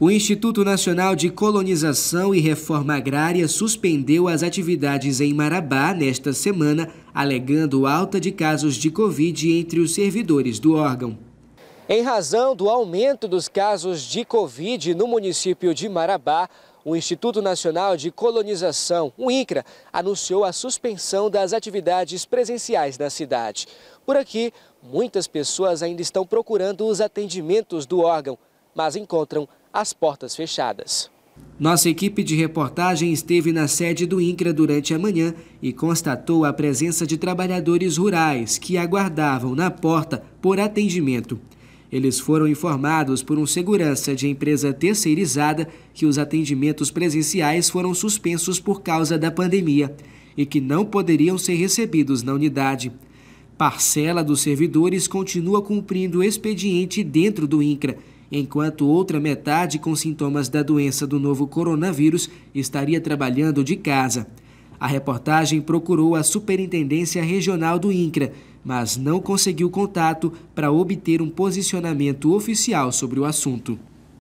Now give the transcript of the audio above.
O Instituto Nacional de Colonização e Reforma Agrária suspendeu as atividades em Marabá nesta semana, alegando alta de casos de Covid entre os servidores do órgão. Em razão do aumento dos casos de Covid no município de Marabá, o Instituto Nacional de Colonização, o INCRA, anunciou a suspensão das atividades presenciais na cidade. Por aqui, muitas pessoas ainda estão procurando os atendimentos do órgão, mas encontram as portas fechadas. Nossa equipe de reportagem esteve na sede do INCRA durante a manhã e constatou a presença de trabalhadores rurais que aguardavam na porta por atendimento. Eles foram informados por um segurança de empresa terceirizada que os atendimentos presenciais foram suspensos por causa da pandemia e que não poderiam ser recebidos na unidade. Parcela dos servidores continua cumprindo o expediente dentro do INCRA enquanto outra metade com sintomas da doença do novo coronavírus estaria trabalhando de casa. A reportagem procurou a Superintendência Regional do INCRA, mas não conseguiu contato para obter um posicionamento oficial sobre o assunto.